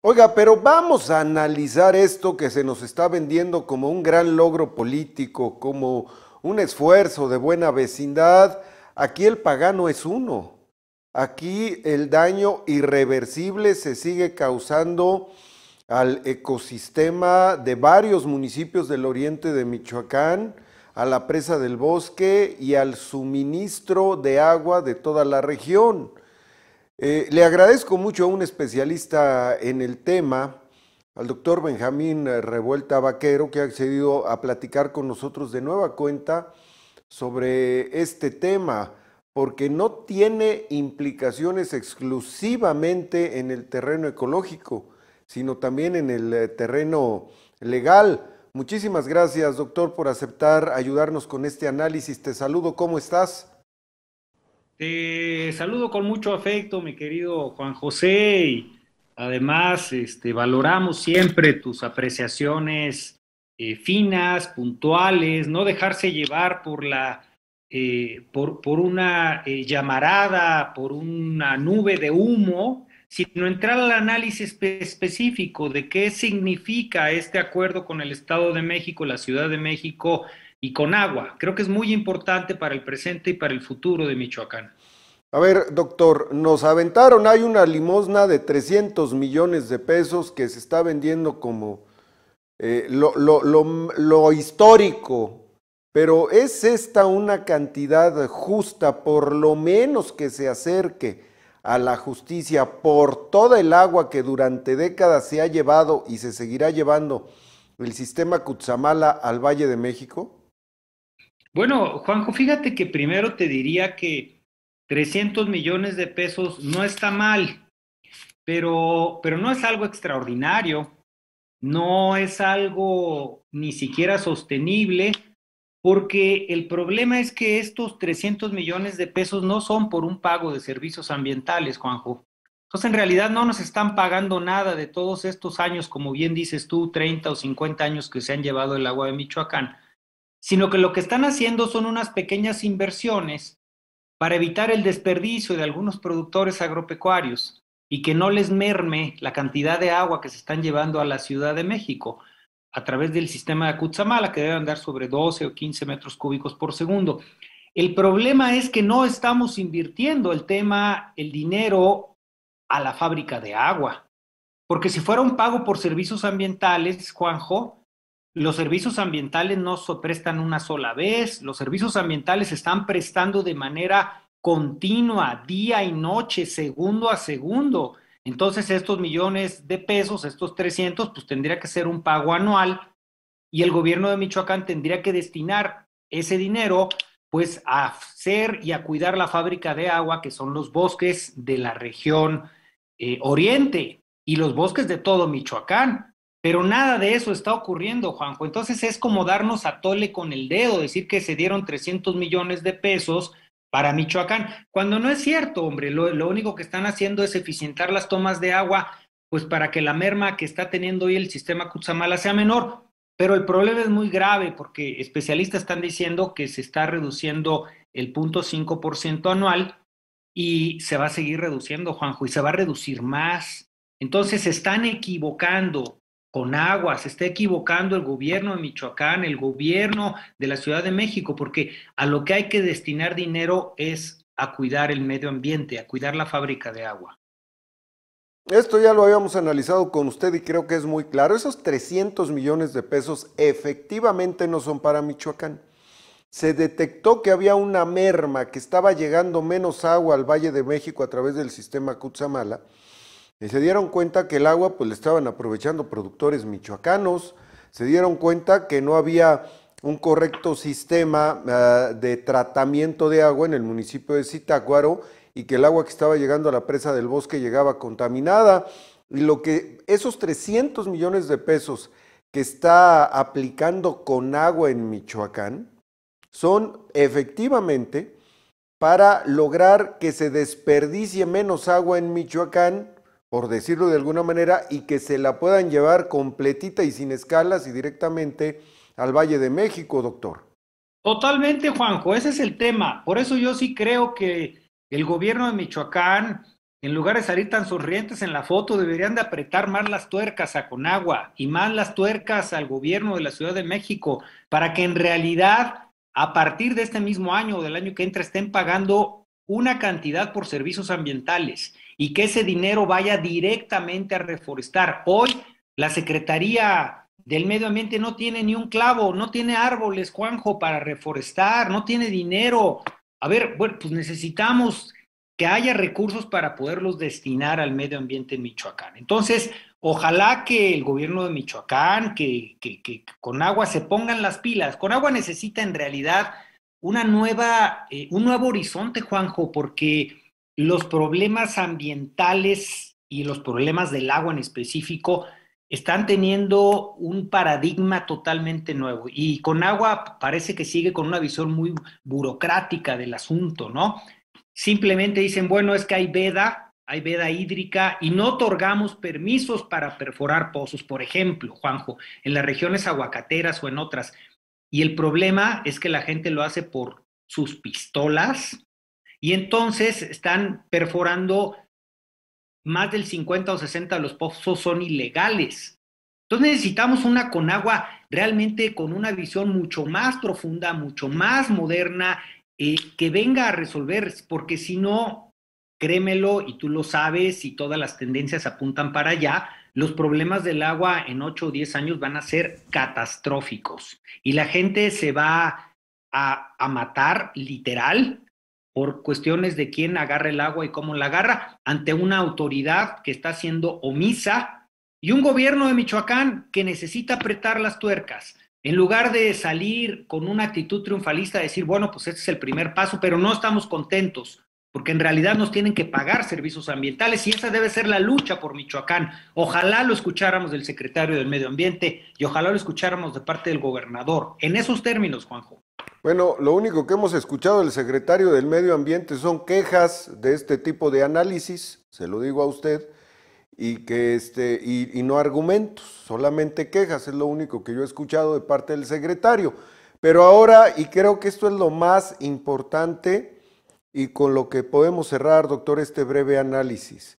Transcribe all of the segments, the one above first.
Oiga, pero vamos a analizar esto que se nos está vendiendo como un gran logro político, como un esfuerzo de buena vecindad. Aquí el pagano es uno. Aquí el daño irreversible se sigue causando al ecosistema de varios municipios del oriente de Michoacán, a la presa del bosque y al suministro de agua de toda la región. Eh, le agradezco mucho a un especialista en el tema, al doctor Benjamín Revuelta Vaquero, que ha accedido a platicar con nosotros de nueva cuenta sobre este tema, porque no tiene implicaciones exclusivamente en el terreno ecológico, sino también en el eh, terreno legal. Muchísimas gracias, doctor, por aceptar ayudarnos con este análisis. Te saludo, ¿cómo estás? Te saludo con mucho afecto, mi querido Juan José, y además este, valoramos siempre tus apreciaciones eh, finas, puntuales, no dejarse llevar por la eh, por, por, una eh, llamarada, por una nube de humo, sino entrar al análisis específico de qué significa este acuerdo con el Estado de México, la Ciudad de México, y con agua. Creo que es muy importante para el presente y para el futuro de Michoacán. A ver, doctor, nos aventaron, hay una limosna de 300 millones de pesos que se está vendiendo como eh, lo, histórico, pero ¿es esta una cantidad justa, por lo menos que se acerque a la justicia por toda el agua que durante décadas se ha llevado y se seguirá llevando el sistema Cutzamala al Valle de México? Bueno, Juanjo, fíjate que primero te diría que 300 millones de pesos no está mal, pero, pero no es algo extraordinario, no es algo ni siquiera sostenible, porque el problema es que estos 300 millones de pesos no son por un pago de servicios ambientales, Juanjo. Entonces, en realidad no nos están pagando nada de todos estos años, como bien dices tú, 30 o 50 años que se han llevado el agua de Michoacán sino que lo que están haciendo son unas pequeñas inversiones para evitar el desperdicio de algunos productores agropecuarios y que no les merme la cantidad de agua que se están llevando a la Ciudad de México a través del sistema de Acutzamala, que debe andar sobre 12 o 15 metros cúbicos por segundo. El problema es que no estamos invirtiendo el tema, el dinero a la fábrica de agua, porque si fuera un pago por servicios ambientales, Juanjo, los servicios ambientales no se prestan una sola vez, los servicios ambientales se están prestando de manera continua, día y noche, segundo a segundo. Entonces, estos millones de pesos, estos 300, pues tendría que ser un pago anual y el gobierno de Michoacán tendría que destinar ese dinero pues a hacer y a cuidar la fábrica de agua que son los bosques de la región eh, oriente y los bosques de todo Michoacán. Pero nada de eso está ocurriendo, Juanjo. Entonces es como darnos a tole con el dedo, decir que se dieron 300 millones de pesos para Michoacán, cuando no es cierto, hombre. Lo, único que están haciendo es eficientar las tomas de agua, pues para que la merma que está teniendo hoy el sistema Cutzamala sea menor. Pero el problema es muy grave porque especialistas están diciendo que se está reduciendo el 0.5% anual y se va a seguir reduciendo, Juanjo, y se va a reducir más. Entonces se están equivocando con agua, se está equivocando el gobierno de Michoacán, el gobierno de la Ciudad de México, porque a lo que hay que destinar dinero es a cuidar el medio ambiente, a cuidar la fábrica de agua. Esto ya lo habíamos analizado con usted y creo que es muy claro. Esos 300 millones de pesos efectivamente no son para Michoacán. Se detectó que había una merma, que estaba llegando menos agua al Valle de México a través del sistema Cutzamala y se dieron cuenta que el agua pues le estaban aprovechando productores michoacanos, se dieron cuenta que no había un correcto sistema ah, de tratamiento de agua en el municipio de Zitácuaro y que el agua que estaba llegando a la presa del bosque llegaba contaminada. Y lo que esos 300 millones de pesos que está aplicando con agua en Michoacán son efectivamente para lograr que se desperdicie menos agua en Michoacán por decirlo de alguna manera, y que se la puedan llevar completita y sin escalas y directamente al Valle de México, doctor. Totalmente, Juanjo, ese es el tema. Por eso yo sí creo que el gobierno de Michoacán, en lugar de salir tan sonrientes en la foto, deberían de apretar más las tuercas a Conagua y más las tuercas al gobierno de la Ciudad de México, para que en realidad, a partir de este mismo año o del año que entra, estén pagando una cantidad por servicios ambientales y que ese dinero vaya directamente a reforestar. Hoy la Secretaría del Medio Ambiente no tiene ni un clavo, no tiene árboles, Juanjo, para reforestar, no tiene dinero. A ver, bueno, pues necesitamos que haya recursos para poderlos destinar al medio ambiente en Michoacán. Entonces, ojalá que el gobierno de Michoacán, que, que, con agua se pongan las pilas. Con agua necesita en realidad una nueva, eh, un nuevo horizonte, Juanjo, porque los problemas ambientales y los problemas del agua en específico están teniendo un paradigma totalmente nuevo. Y con agua parece que sigue con una visión muy burocrática del asunto, ¿no? Simplemente dicen, bueno, es que hay veda, hay veda hídrica y no otorgamos permisos para perforar pozos, por ejemplo, Juanjo, en las regiones aguacateras o en otras. Y el problema es que la gente lo hace por sus pistolas, y entonces están perforando más del 50 o 60 de los pozos son ilegales. Entonces necesitamos una Conagua realmente con una visión mucho más profunda, mucho más moderna, eh, que venga a resolver, porque si no, créemelo, y tú lo sabes, y todas las tendencias apuntan para allá, los problemas del agua en 8 o 10 años van a ser catastróficos y la gente se va a, a matar literal por cuestiones de quién agarra el agua y cómo la agarra, ante una autoridad que está siendo omisa y un gobierno de Michoacán que necesita apretar las tuercas. En lugar de salir con una actitud triunfalista, decir, bueno, pues este es el primer paso, pero no estamos contentos, porque en realidad nos tienen que pagar servicios ambientales y esa debe ser la lucha por Michoacán. Ojalá lo escucháramos del secretario del Medio Ambiente y ojalá lo escucháramos de parte del gobernador. En esos términos, Juanjo. Bueno, lo único que hemos escuchado del secretario del Medio Ambiente son quejas de este tipo de análisis, se lo digo a usted, y que este y, y no argumentos, solamente quejas es lo único que yo he escuchado de parte del secretario. Pero ahora y creo que esto es lo más importante y con lo que podemos cerrar, doctor, este breve análisis.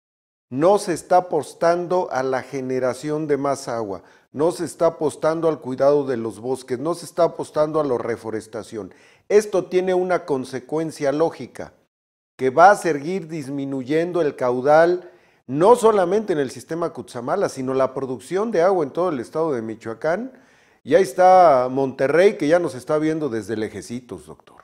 No se está apostando a la generación de más agua, no se está apostando al cuidado de los bosques, no se está apostando a la reforestación. Esto tiene una consecuencia lógica, que va a seguir disminuyendo el caudal, no solamente en el sistema Cutzamala, sino la producción de agua en todo el estado de Michoacán. Y ahí está Monterrey, que ya nos está viendo desde lejecitos, doctor.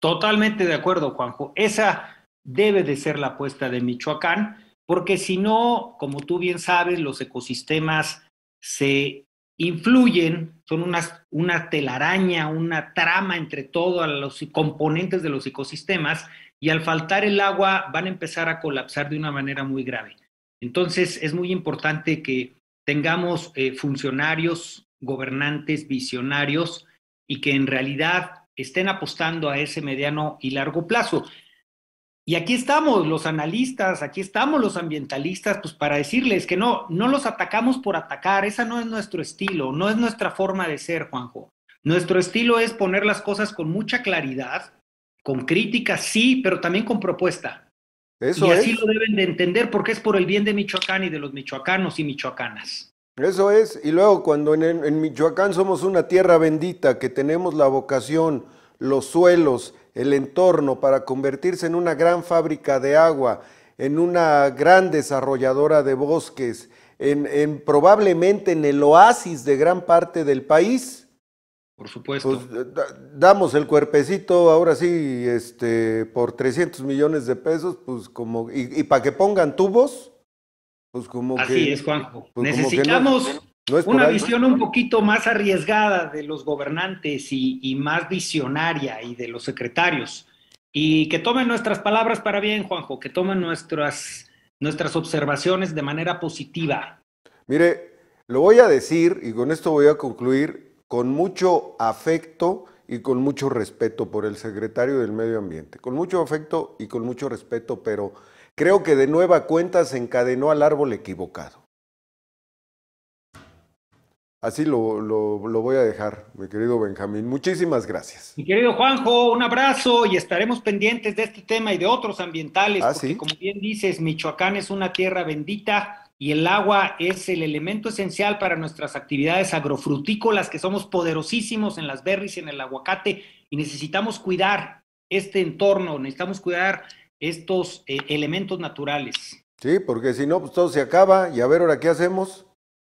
Totalmente de acuerdo, Juanjo. Esa debe de ser la apuesta de Michoacán porque si no, como tú bien sabes, los ecosistemas se influyen, son unas, una telaraña, una trama entre todos los componentes de los ecosistemas y al faltar el agua van a empezar a colapsar de una manera muy grave. Entonces es muy importante que tengamos eh, funcionarios, gobernantes, visionarios y que en realidad estén apostando a ese mediano y largo plazo. Y aquí estamos los analistas, aquí estamos los ambientalistas, pues para decirles que no, no los atacamos por atacar, esa no es nuestro estilo, no es nuestra forma de ser, Juanjo. Nuestro estilo es poner las cosas con mucha claridad, con crítica, sí, pero también con propuesta. Eso y así lo deben de entender porque es por el bien de Michoacán y de los michoacanos y michoacanas. Eso es, y luego cuando en Michoacán somos una tierra bendita, que tenemos la vocación, los suelos, el entorno para convertirse en una gran fábrica de agua, en una gran desarrolladora de bosques, en, probablemente en el oasis de gran parte del país. Por supuesto. Pues, eh, damos el cuerpecito ahora sí este, por 300 millones de pesos, pues como, y, para que pongan tubos, pues como que... Así es, Juanjo. Pues, Necesitamos una visión un poquito más arriesgada de los gobernantes y, y, más visionaria y de los secretarios. Y que tomen nuestras palabras para bien, Juanjo, que tomen nuestras, nuestras observaciones de manera positiva. Mire, lo voy a decir y con esto voy a concluir con mucho afecto y con mucho respeto por el secretario del Medio Ambiente. Con mucho afecto y con mucho respeto, pero creo que de nueva cuenta se encadenó al árbol equivocado. Así lo, lo, voy a dejar, mi querido Benjamín. Muchísimas gracias. Mi querido Juanjo, un abrazo y estaremos pendientes de este tema y de otros ambientales, Así ah, porque como bien dices, Michoacán es una tierra bendita y el agua es el elemento esencial para nuestras actividades agrofrutícolas, que somos poderosísimos en las berries y en el aguacate y necesitamos cuidar este entorno, necesitamos cuidar estos eh, elementos naturales. Sí, porque si no, pues todo se acaba y a ver ahora qué hacemos.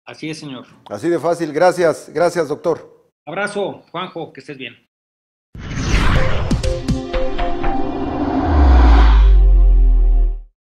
Así es, señor. Así de fácil. Gracias, gracias, doctor. Abrazo, Juanjo, que estés bien.